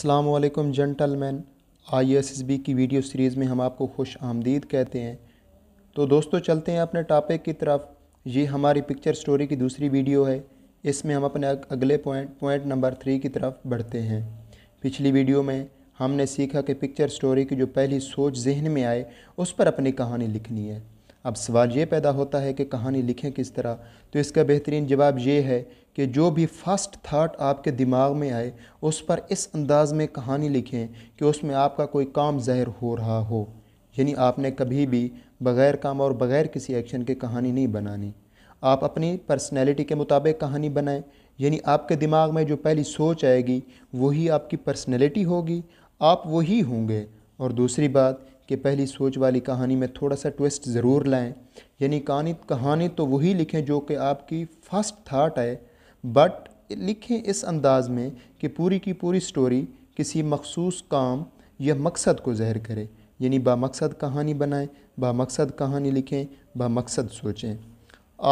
अस्सलाम जेंटलमैन बी की वीडियो सीरीज़ में हम आपको खुश आमदीद कहते हैं तो दोस्तों चलते हैं अपने टॉपिक की तरफ ये हमारी पिक्चर स्टोरी की दूसरी वीडियो है इसमें हम अपने अगले पॉइंट पॉइंट नंबर थ्री की तरफ बढ़ते हैं पिछली वीडियो में हमने सीखा कि पिक्चर स्टोरी की जो पहली सोच जहन में आए उस पर अपनी कहानी लिखनी है अब सवाल ये पैदा होता है कि कहानी लिखें किस तरह तो इसका बेहतरीन जवाब ये है कि जो भी फर्स्ट थाट आपके दिमाग में आए उस पर इस अंदाज़ में कहानी लिखें कि उसमें आपका कोई काम ज़ाहिर हो रहा हो यानी आपने कभी भी बग़ैर काम और बग़ैर किसी एक्शन के कहानी नहीं बनानी आप अपनी पर्सनैलिटी के मुताबिक कहानी बनाएं यानी आपके दिमाग में जो पहली सोच आएगी वही आपकी पर्सनैलिटी होगी आप वही होंगे और दूसरी बात कि पहली सोच वाली कहानी में थोड़ा सा ट्विस्ट ज़रूर लाएं यानी कहानी कहानी तो वही लिखें जो कि आपकी फर्स्ट थाट आए बट लिखें इस अंदाज़ में कि पूरी की पूरी स्टोरी किसी मखसूस काम या मकसद को जहर करे यानी बामकसद कहानी बनाएं बामकसद कहानी लिखें बामकसद सोचें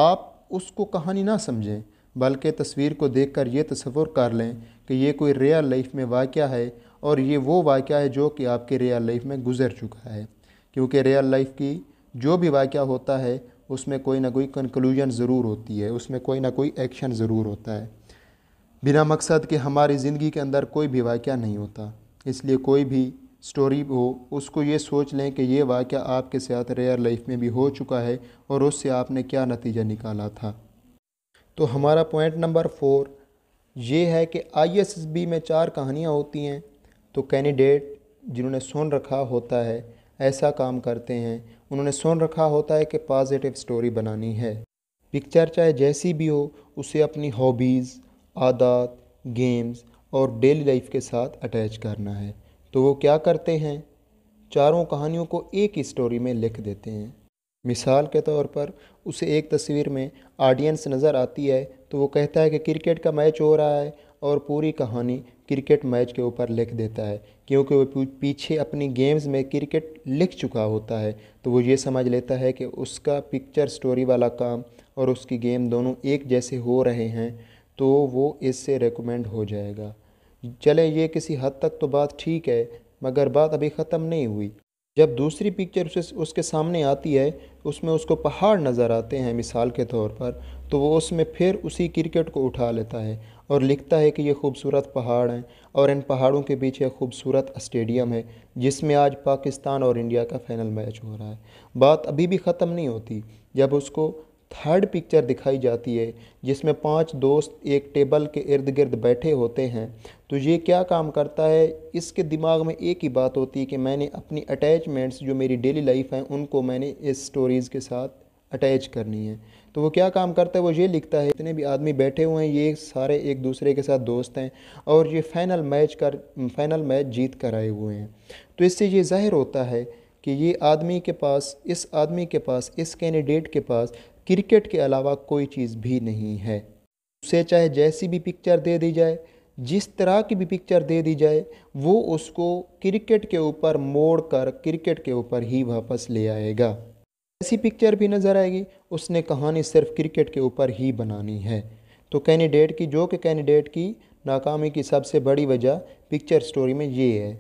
आप उसको कहानी ना समझें बल्कि तस्वीर को देखकर ये तस्वर कर लें कि ये कोई रियल लाइफ में वाक़ है और ये वो वाक़ है जो कि आपके रियल लाइफ में गुजर चुका है क्योंकि रियल लाइफ की जो भी वाक़ होता है उसमें कोई ना कोई कंक्लूजन ज़रूर होती है उसमें कोई ना कोई एक्शन ज़रूर होता है बिना मकसद के हमारी ज़िंदगी के अंदर कोई भी वाक़ नहीं होता इसलिए कोई भी स्टोरी हो उसको ये सोच लें कि ये वाक़ आपके साथ रेयर लाइफ में भी हो चुका है और उससे आपने क्या नतीजा निकाला था तो हमारा पॉइंट नंबर फोर ये है कि आई में चार कहानियाँ होती हैं तो कैंडिडेट जिन्होंने सुन रखा होता है ऐसा काम करते हैं उन्होंने सुन रखा होता है कि पॉजिटिव स्टोरी बनानी है पिक्चर चाहे जैसी भी हो उसे अपनी हॉबीज़ आदत गेम्स और डेली लाइफ के साथ अटैच करना है तो वो क्या करते हैं चारों कहानियों को एक ही स्टोरी में लिख देते हैं मिसाल के तौर पर उसे एक तस्वीर में ऑडियंस नज़र आती है तो वो कहता है कि क्रिकेट का मैच हो रहा है और पूरी कहानी क्रिकेट मैच के ऊपर लिख देता है क्योंकि वो पीछे अपनी गेम्स में क्रिकेट लिख चुका होता है तो वो ये समझ लेता है कि उसका पिक्चर स्टोरी वाला काम और उसकी गेम दोनों एक जैसे हो रहे हैं तो वो इससे रिकमेंड हो जाएगा चले ये किसी हद तक तो बात ठीक है मगर बात अभी ख़त्म नहीं हुई जब दूसरी पिक्चर उसे उसके सामने आती है उसमें उसको पहाड़ नज़र आते हैं मिसाल के तौर पर तो वो उसमें फिर उसी क्रिकेट को उठा लेता है और लिखता है कि ये खूबसूरत पहाड़ हैं और इन पहाड़ों के बीच एक खूबसूरत स्टेडियम है जिसमें आज पाकिस्तान और इंडिया का फाइनल मैच हो रहा है बात अभी भी ख़त्म नहीं होती जब उसको थर्ड पिक्चर दिखाई जाती है जिसमें पांच दोस्त एक टेबल के इर्द गिर्द बैठे होते हैं तो ये क्या काम करता है इसके दिमाग में एक ही बात होती है कि मैंने अपनी अटैचमेंट्स जो मेरी डेली लाइफ हैं उनको मैंने इस स्टोरीज़ के साथ अटैच करनी है तो वो क्या काम करता है वो ये लिखता है इतने भी आदमी बैठे हुए हैं ये सारे एक दूसरे के साथ दोस्त हैं और ये फाइनल मैच कर फाइनल मैच जीत कर आए हुए हैं तो इससे ये जाहिर होता है कि ये आदमी के पास इस आदमी के पास इस कैंडिडेट के पास क्रिकेट के अलावा कोई चीज़ भी नहीं है उसे चाहे जैसी भी पिक्चर दे दी जाए जिस तरह की भी पिक्चर दे दी जाए वो उसको क्रिकेट के ऊपर मोड़ कर क्रिकेट के ऊपर ही वापस ले आएगा ऐसी पिक्चर भी नज़र आएगी उसने कहानी सिर्फ क्रिकेट के ऊपर ही बनानी है तो कैंडिडेट की जो कि कैंडिडेट की नाकामी की सबसे बड़ी वजह पिक्चर स्टोरी में ये है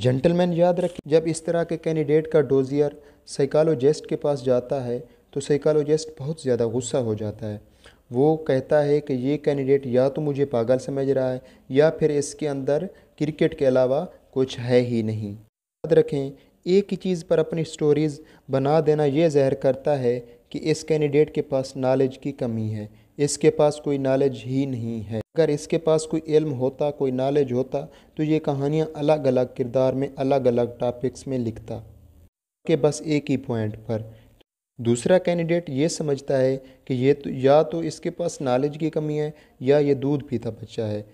जेंटलमैन याद रखें जब इस तरह के कैंडिडेट का डोजियर साइकालोजिस्ट के पास जाता है तो साइकोलॉजिस्ट बहुत ज़्यादा गुस्सा हो जाता है वो कहता है कि ये कैंडिडेट या तो मुझे पागल समझ रहा है या फिर इसके अंदर क्रिकेट के अलावा कुछ है ही नहीं याद रखें एक ही चीज़ पर अपनी स्टोरीज़ बना देना यह जहर करता है कि इस कैंडिडेट के पास नॉलेज की कमी है इसके पास कोई नॉलेज ही नहीं है अगर इसके पास कोई इल्म होता कोई नॉलेज होता तो ये कहानियाँ अलग अलग किरदार में अलग अलग टॉपिक्स में लिखता के बस एक ही पॉइंट पर दूसरा कैंडिडेट ये समझता है कि ये तो या तो इसके पास नॉलेज की कमी है या ये दूध पीता बच्चा है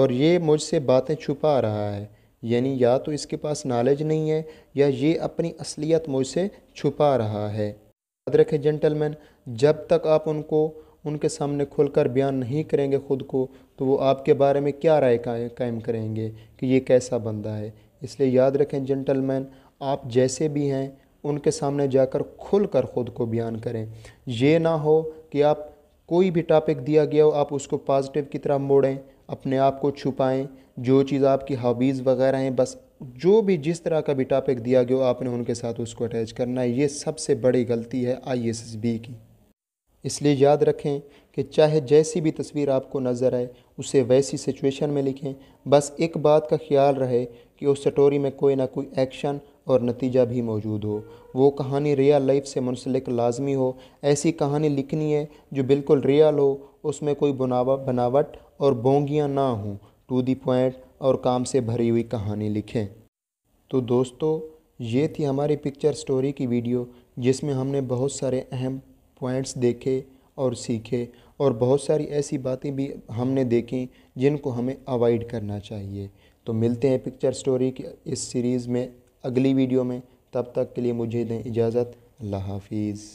और ये मुझसे बातें छुपा रहा है यानी या तो इसके पास नॉलेज नहीं है या ये अपनी असलियत मुझसे छुपा रहा है याद रखें जेंटलमैन जब तक आप उनको उनके सामने खुलकर बयान नहीं करेंगे ख़ुद को तो वो आपके बारे में क्या राय कायम करेंगे कि ये कैसा बंदा है इसलिए याद रखें जेंटलमैन आप जैसे भी हैं उनके सामने जाकर खुल कर ख़ुद को बयान करें ये ना हो कि आप कोई भी टॉपिक दिया गया हो आप उसको पॉजिटिव की तरह मोड़ें अपने आप को छुपाएं जो चीज़ आपकी हॉबीज़ वगैरह हैं बस जो भी जिस तरह का भी टॉपिक दिया गया हो आपने उनके साथ उसको अटैच करना है ये सबसे बड़ी गलती है बी की इसलिए याद रखें कि चाहे जैसी भी तस्वीर आपको नज़र आए उसे वैसी सिचुएशन में लिखें बस एक बात का ख्याल रहे कि उस स्टोरी में कोई ना कोई एक्शन और नतीजा भी मौजूद हो वो कहानी रियल लाइफ से मुंसलिक लाजमी हो ऐसी कहानी लिखनी है जो बिल्कुल रियल हो उसमें कोई बनावा बनावट और बोंगियाँ ना हों टू दी पॉइंट और काम से भरी हुई कहानी लिखें तो दोस्तों ये थी हमारी पिक्चर स्टोरी की वीडियो जिसमें हमने बहुत सारे अहम पॉइंट्स देखे और सीखे और बहुत सारी ऐसी बातें भी हमने देखी जिनको हमें अवॉइड करना चाहिए तो मिलते हैं पिक्चर स्टोरी की इस सीरीज़ में अगली वीडियो में तब तक के लिए मुझे दें इजाज़त अल्लाह हाफिज़